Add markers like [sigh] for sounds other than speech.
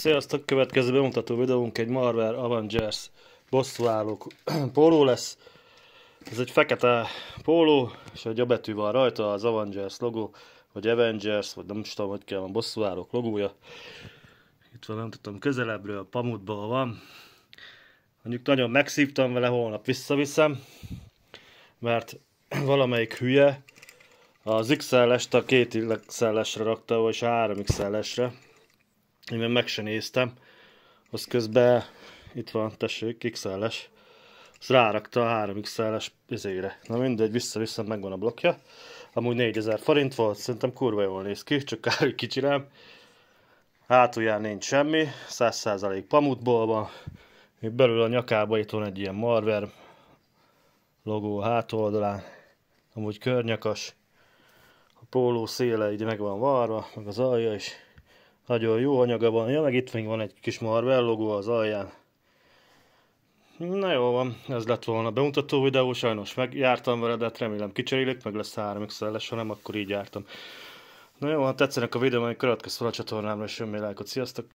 Sziasztok! Következő bemutató videónk egy Marvel Avengers Bosszúállók [clears throat] póló lesz. Ez egy fekete póló, és egy betű van rajta, az Avengers logó, vagy Avengers, vagy nem tudom, hogy kell, van bosszúállók logója. Itt van, nem tudom, közelebbről, pamutból van. Mondjuk nagyon megszívtam vele, holnap visszaviszem, mert [clears throat] valamelyik hülye az XL-est a két XL-esre rakta, vagy 3 XL-esre én még meg sem néztem, az közben itt van, tessék, XL-es, azt rárakta a 3XL-es izére. Na mindegy, vissza-vissza megvan a blokja. Amúgy 4000 forint volt, szerintem kurva jól néz ki, csak kár, hogy kicsirám. Hátulján nincs semmi, 100% pamutból van, még belül a nyakába itt van egy ilyen marver logó hátoldalán, amúgy környakas, a póló széle így meg van varva, meg az alja is. Nagyon jó anyaga van. Ja, meg itt még van egy kis Marvel logó az alján. Na jó van, ez lett volna a bemutató videó, sajnos megjártam vele, de hát remélem kicserélik, meg lesz 3 x ha nem, akkor így jártam. Na jó, ha hát tetszenek a videó, majd következő fel a csatornámra, és jön még lájkot, sziasztok!